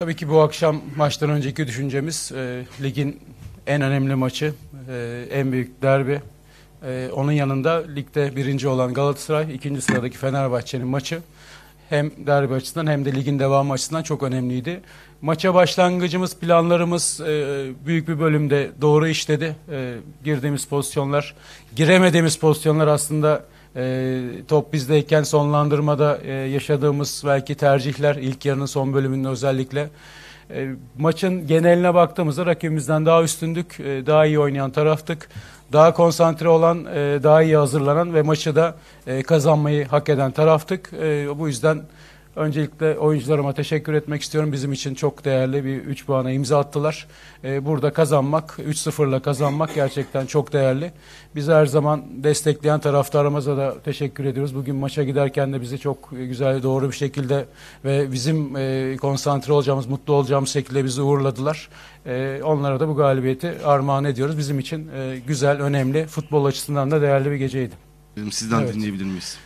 Tabii ki bu akşam maçtan önceki düşüncemiz e, ligin en önemli maçı, e, en büyük derbi. E, onun yanında ligde birinci olan Galatasaray, ikinci sıradaki Fenerbahçe'nin maçı hem derbi açısından hem de ligin devamı açısından çok önemliydi. Maça başlangıcımız, planlarımız e, büyük bir bölümde doğru işledi. E, girdiğimiz pozisyonlar, giremediğimiz pozisyonlar aslında e, top bizdeyken sonlandırmada e, yaşadığımız belki tercihler ilk yarının son bölümünün özellikle e, maçın geneline baktığımızda rakibimizden daha üstündük, e, daha iyi oynayan taraftık. Daha konsantre olan, e, daha iyi hazırlanan ve maçı da e, kazanmayı hak eden taraftık. E, bu yüzden Öncelikle oyuncularıma teşekkür etmek istiyorum. Bizim için çok değerli bir 3 puana imza attılar. Ee, burada kazanmak, 3-0'la kazanmak gerçekten çok değerli. Biz her zaman destekleyen taraftarımıza da teşekkür ediyoruz. Bugün maça giderken de bizi çok güzel, doğru bir şekilde ve bizim e, konsantre olacağımız, mutlu olacağımız şekilde bizi uğurladılar. E, onlara da bu galibiyeti armağan ediyoruz. Bizim için e, güzel, önemli, futbol açısından da değerli bir geceydi. Sizden evet. dinleyebilir miyiz?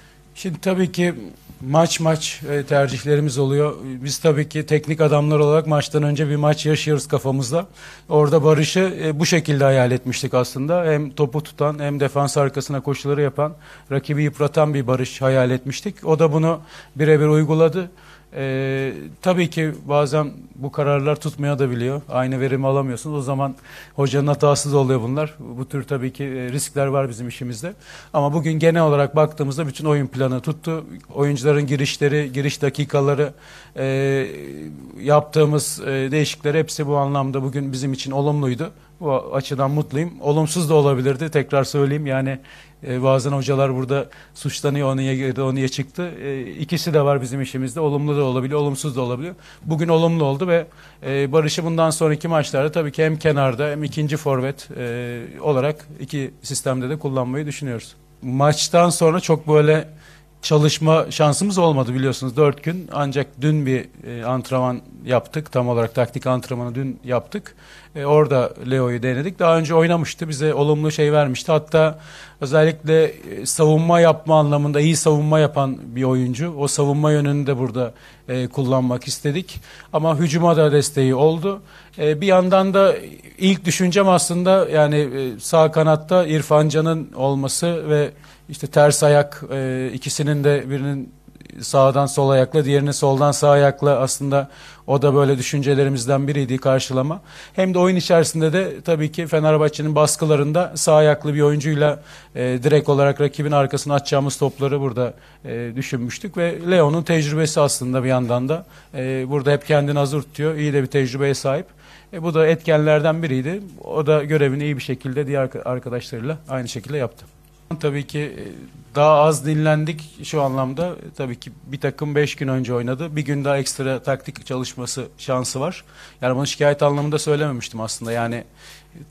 Şimdi tabii ki maç maç e, tercihlerimiz oluyor. Biz tabii ki teknik adamlar olarak maçtan önce bir maç yaşıyoruz kafamızda. Orada Barış'ı e, bu şekilde hayal etmiştik aslında. Hem topu tutan hem defans arkasına koşuları yapan, rakibi yıpratan bir Barış hayal etmiştik. O da bunu birebir uyguladı. Ee, tabii ki bazen bu kararlar tutmaya da biliyor. Aynı verimi alamıyorsunuz. O zaman hocanın hatasız oluyor bunlar. Bu tür tabii ki e, riskler var bizim işimizde. Ama bugün genel olarak baktığımızda bütün oyun planı tuttu. Oyuncuların girişleri, giriş dakikaları, e, yaptığımız e, değişiklikler hepsi bu anlamda bugün bizim için olumluydu. Bu açıdan mutluyum. Olumsuz da olabilirdi. Tekrar söyleyeyim yani e, bazen hocalar burada suçlanıyor. O niye girdi, o niye çıktı. E, ikisi de var bizim işimizde. Olumlu da da olabiliyor, olumsuz da olabiliyor. Bugün olumlu oldu ve e, Barış'ı bundan sonraki maçlarda tabii ki hem kenarda hem ikinci forvet e, olarak iki sistemde de kullanmayı düşünüyoruz. Maçtan sonra çok böyle çalışma şansımız olmadı biliyorsunuz. Dört gün ancak dün bir e, antrenman yaptık. Tam olarak taktik antrenmanı dün yaptık. E, orada Leo'yu denedik. Daha önce oynamıştı. Bize olumlu şey vermişti. Hatta özellikle e, savunma yapma anlamında iyi savunma yapan bir oyuncu. O savunma yönünü de burada e, kullanmak istedik. Ama hücuma da desteği oldu. E, bir yandan da ilk düşüncem aslında yani e, sağ kanatta İrfan Can'ın olması ve işte ters ayak e, ikisinin de birinin sağdan sol ayakla diğerini soldan sağ ayakla aslında o da böyle düşüncelerimizden biriydi karşılama. Hem de oyun içerisinde de tabii ki Fenerbahçe'nin baskılarında sağ ayaklı bir oyuncuyla e, direkt olarak rakibin arkasına atacağımız topları burada e, düşünmüştük ve Leo'nun tecrübesi aslında bir yandan da e, burada hep kendini hazır tutuyor. iyi de bir tecrübeye sahip. E, bu da etkenlerden biriydi. O da görevini iyi bir şekilde diğer arkadaşlarıyla aynı şekilde yaptı. Tabii ki e, daha az dinlendik şu anlamda. Tabii ki bir takım beş gün önce oynadı. Bir gün daha ekstra taktik çalışması şansı var. Yani bunu şikayet anlamında söylememiştim aslında. Yani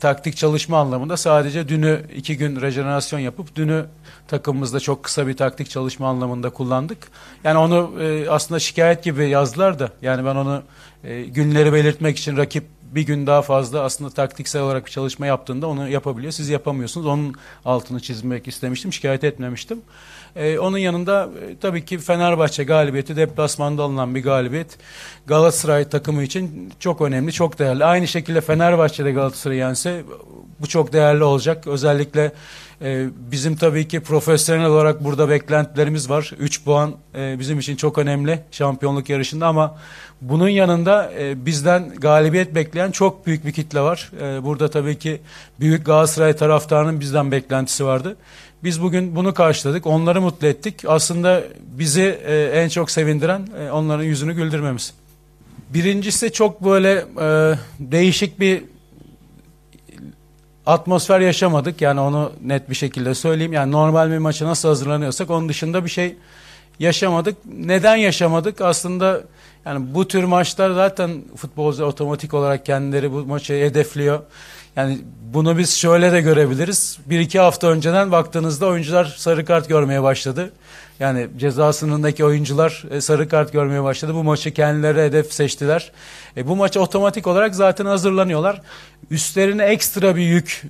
taktik çalışma anlamında sadece dünü iki gün rejenerasyon yapıp dünü takımımızda çok kısa bir taktik çalışma anlamında kullandık. Yani onu e, aslında şikayet gibi yazdılar da yani ben onu e, günleri belirtmek için rakip bir gün daha fazla aslında taktiksel olarak bir çalışma yaptığında onu yapabiliyor. Siz yapamıyorsunuz. Onun altını çizmek istemiştim. Şikayet etmemiştim. Ee, onun yanında e, tabii ki Fenerbahçe galibiyeti deplasmanda alınan bir galibiyet. Galatasaray takımı için çok önemli, çok değerli. Aynı şekilde Fenerbahçe'de Galatasaray yense bu çok değerli olacak. Özellikle e, bizim tabii ki profesyonel olarak burada beklentilerimiz var. 3 puan e, bizim için çok önemli şampiyonluk yarışında ama bunun yanında e, bizden galibiyet bekleyen çok büyük bir kitle var. E, burada tabii ki büyük Galatasaray taraftarının bizden beklentisi vardı. Biz bugün bunu karşıladık, onları mutlu ettik. Aslında bizi e, en çok sevindiren e, onların yüzünü güldürmemiz. Birincisi çok böyle e, değişik bir atmosfer yaşamadık. Yani onu net bir şekilde söyleyeyim. Yani normal bir maça nasıl hazırlanıyorsak onun dışında bir şey yaşamadık. Neden yaşamadık? Aslında yani bu tür maçlar zaten futbolcu otomatik olarak kendileri bu maçı hedefliyor. Yani bunu biz şöyle de görebiliriz. Bir iki hafta önceden baktığınızda oyuncular sarı kart görmeye başladı. Yani ceza sınırındaki oyuncular e, sarı kart görmeye başladı. Bu maçı kendileri hedef seçtiler. E, bu maça otomatik olarak zaten hazırlanıyorlar. Üstlerine ekstra bir yük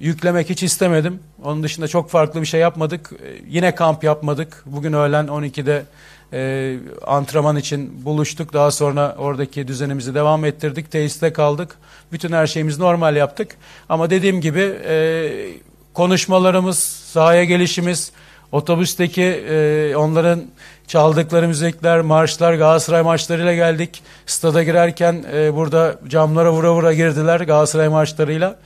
yüklemek hiç istemedim. Onun dışında çok farklı bir şey yapmadık. E, yine kamp yapmadık. Bugün öğlen 12'de e, antrenman için buluştuk. Daha sonra oradaki düzenimizi devam ettirdik. Tesiste kaldık. Bütün her şeyimizi normal yaptık. Ama dediğim gibi e, konuşmalarımız, sahaya gelişimiz, Otobüsteki e, onların çaldıkları müzikler, marşlar, Galatasaray maçlarıyla geldik. Stada girerken e, burada camlara vura vura girdiler Galatasaray maçlarıyla.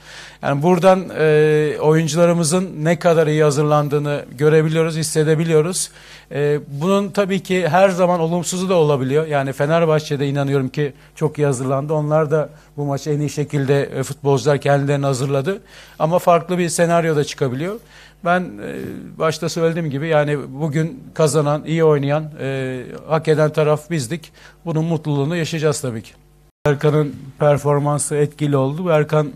Yani buradan e, oyuncularımızın ne kadar iyi hazırlandığını görebiliyoruz, hissedebiliyoruz. E, bunun tabii ki her zaman olumsuzu da olabiliyor. Yani Fenerbahçe'de inanıyorum ki çok iyi hazırlandı. Onlar da bu maçı en iyi şekilde e, futbolcular kendilerini hazırladı. Ama farklı bir senaryo da çıkabiliyor. Ben e, başta söylediğim gibi yani bugün kazanan, iyi oynayan, e, hak eden taraf bizdik. Bunun mutluluğunu yaşayacağız tabii ki. Erkan'ın performansı etkili oldu. Erkan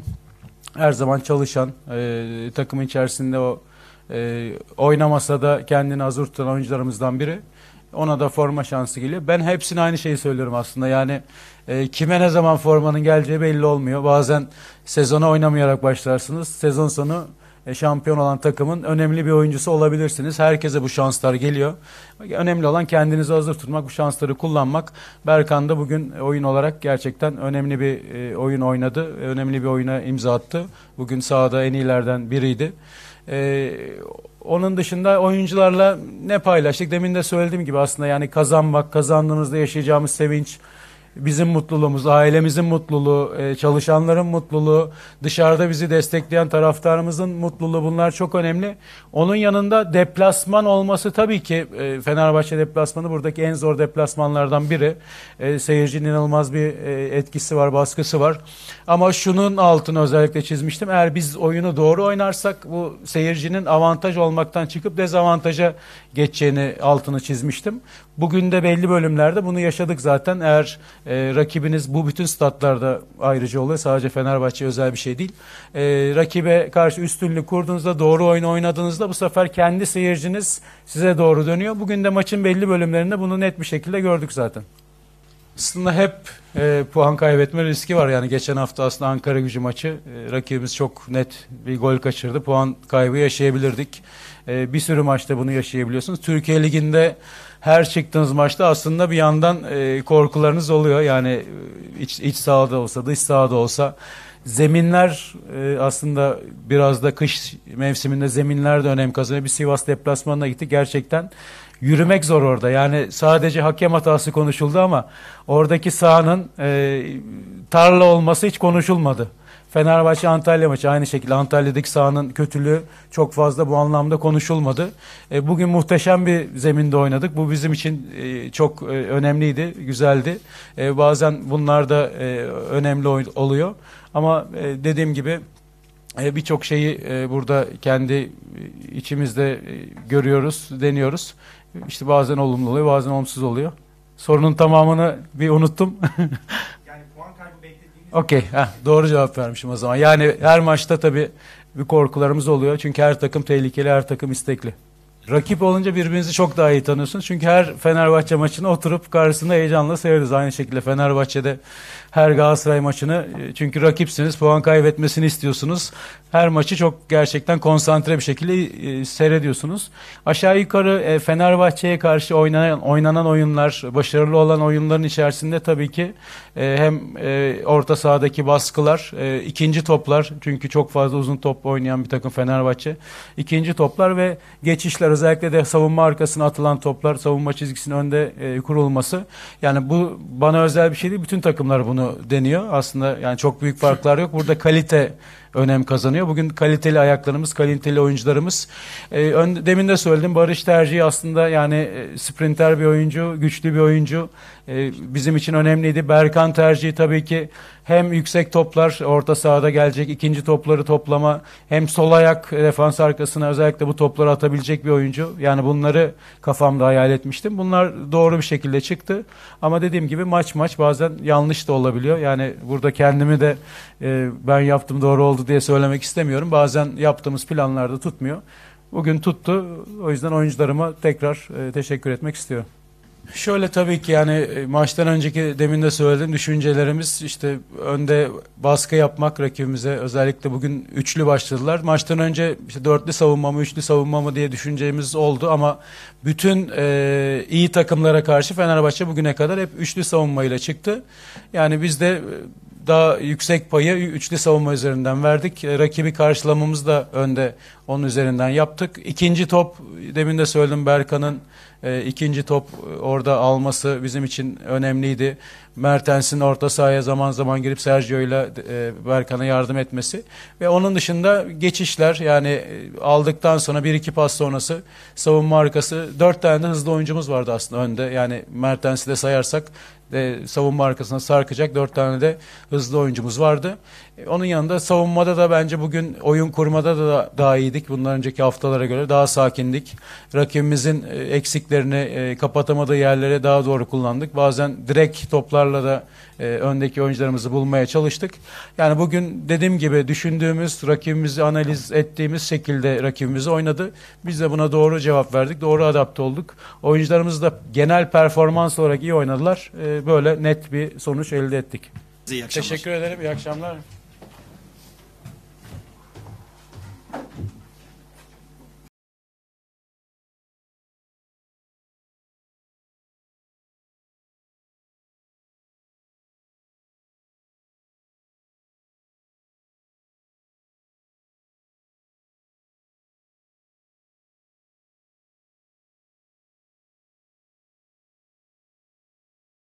her zaman çalışan, e, takımın içerisinde o e, oynamasa da kendini hazır tutan oyuncularımızdan biri. Ona da forma şansı geliyor. Ben hepsine aynı şeyi söylüyorum aslında. Yani e, kime ne zaman formanın geleceği belli olmuyor. Bazen sezona oynamayarak başlarsınız. Sezon sonu e, şampiyon olan takımın önemli bir oyuncusu olabilirsiniz. Herkese bu şanslar geliyor. Önemli olan kendinizi hazır tutmak, bu şansları kullanmak. Berkan da bugün oyun olarak gerçekten önemli bir e, oyun oynadı. Önemli bir oyuna imza attı. Bugün sahada en iyilerden biriydi. Ee, onun dışında oyuncularla ne paylaştık? Demin de söylediğim gibi aslında yani kazanmak, kazandığımızda yaşayacağımız sevinç, bizim mutluluğumuz, ailemizin mutluluğu, e, çalışanların mutluluğu, dışarıda bizi destekleyen taraftarımızın mutluluğu bunlar çok önemli. Onun yanında deplasman olması tabii ki e, Fenerbahçe deplasmanı buradaki en zor deplasmanlardan biri. E, seyircinin inanılmaz bir etkisi var, baskısı var. Ama şunun altını özellikle çizmiştim. Eğer biz oyunu doğru oynarsak bu seyircinin avantaj olmaktan çıkıp dezavantaja geçeceğini altını çizmiştim. Bugün de belli bölümlerde bunu yaşadık zaten. Eğer e, rakibiniz bu bütün statlarda ayrıca oluyor. Sadece Fenerbahçe özel bir şey değil. E, rakibe karşı üstünlük kurduğunuzda doğru oyun oynadığınızda bu sefer kendi seyirciniz size doğru dönüyor. Bugün de maçın belli bölümlerinde bunu net bir şekilde gördük zaten. Aslında hep e, puan kaybetme riski var. Yani geçen hafta aslında Ankara gücü maçı e, rakibimiz çok net bir gol kaçırdı. Puan kaybı yaşayabilirdik. E, bir sürü maçta bunu yaşayabiliyorsunuz. Türkiye Ligi'nde her çıktığınız maçta aslında bir yandan e, korkularınız oluyor. Yani e, iç, iç sahada olsa dış sahada olsa zeminler e, aslında biraz da kış mevsiminde zeminler de önem kazanıyor. Bir Sivas deplasmanına gitti gerçekten yürümek zor orada. Yani sadece hakem hatası konuşuldu ama oradaki sahanın e, tarla olması hiç konuşulmadı. Fenerbahçe Antalya maçı aynı şekilde Antalya'daki sahanın kötülüğü çok fazla bu anlamda konuşulmadı. E, bugün muhteşem bir zeminde oynadık. Bu bizim için e, çok e, önemliydi, güzeldi. E, bazen bunlar da e, önemli oluyor. Ama e, dediğim gibi e, birçok şeyi e, burada kendi e, içimizde görüyoruz, deniyoruz. İşte bazen olumlu oluyor, bazen olumsuz oluyor. Sorunun tamamını bir unuttum. Okey. Doğru cevap vermişim o zaman. Yani her maçta tabii bir korkularımız oluyor. Çünkü her takım tehlikeli, her takım istekli. Rakip olunca birbirinizi çok daha iyi tanıyorsunuz. Çünkü her Fenerbahçe maçını oturup karşısında heyecanla seyrederiz. Aynı şekilde Fenerbahçe'de her Galatasaray maçını e, çünkü rakipsiniz puan kaybetmesini istiyorsunuz. Her maçı çok gerçekten konsantre bir şekilde e, seyrediyorsunuz. Aşağı yukarı e, Fenerbahçe'ye karşı oynanan, oynanan oyunlar, başarılı olan oyunların içerisinde tabii ki hem orta sahadaki baskılar, ikinci toplar çünkü çok fazla uzun top oynayan bir takım Fenerbahçe. ikinci toplar ve geçişler özellikle de savunma arkasına atılan toplar, savunma çizgisinin önde e, kurulması. Yani bu bana özel bir şey değil. Bütün takımlar bunu deniyor. Aslında yani çok büyük farklar yok. Burada kalite önem kazanıyor. Bugün kaliteli ayaklarımız, kaliteli oyuncularımız. E, ön, demin de söyledim Barış tercihi aslında yani e, sprinter bir oyuncu, güçlü bir oyuncu. E, bizim için önemliydi. Berkan tercihi tabii ki hem yüksek toplar orta sahada gelecek, ikinci topları toplama, hem sol ayak e, defans arkasına özellikle bu topları atabilecek bir oyuncu. Yani bunları kafamda hayal etmiştim. Bunlar doğru bir şekilde çıktı. Ama dediğim gibi maç maç bazen yanlış da olabiliyor. Yani burada kendimi de e, ben yaptım doğru oldu diye söylemek istemiyorum. Bazen yaptığımız planlarda tutmuyor. Bugün tuttu. O yüzden oyuncularıma tekrar e, teşekkür etmek istiyorum. Şöyle tabii ki yani e, maçtan önceki demin de söyledim düşüncelerimiz işte önde baskı yapmak rakibimize özellikle bugün üçlü başladılar. Maçtan önce işte dörtlü savunma mı üçlü savunma mı diye düşüncemiz oldu ama bütün e, iyi takımlara karşı Fenerbahçe bugüne kadar hep üçlü savunmayla çıktı. Yani biz de e, daha yüksek payı üçlü savunma üzerinden verdik. Rakibi karşılamamız da önde onun üzerinden yaptık. İkinci top demin de söyledim Berkan'ın e, ikinci top e, orada alması bizim için önemliydi. Mertens'in orta sahaya zaman zaman girip Sergio ile e, Berkan'a yardım etmesi ve onun dışında geçişler yani e, aldıktan sonra bir iki pas sonrası savunma arkası dört tane de hızlı oyuncumuz vardı aslında önde. Yani Mertens'i de sayarsak de savunma arkasına sarkacak dört tane de hızlı oyuncumuz vardı. E, onun yanında savunmada da bence bugün oyun kurmada da daha iyiydik. Bundan önceki haftalara göre daha sakindik. Rakibimizin e, eksiklerini e, kapatamadığı yerlere daha doğru kullandık. Bazen direkt toplarla da öndeki oyuncularımızı bulmaya çalıştık. Yani bugün dediğim gibi düşündüğümüz, rakibimizi analiz ettiğimiz şekilde rakibimizi oynadı. Biz de buna doğru cevap verdik. Doğru adapte olduk. Oyuncularımız da genel performans olarak iyi oynadılar. Böyle net bir sonuç elde ettik. İyi Teşekkür ederim. İyi akşamlar.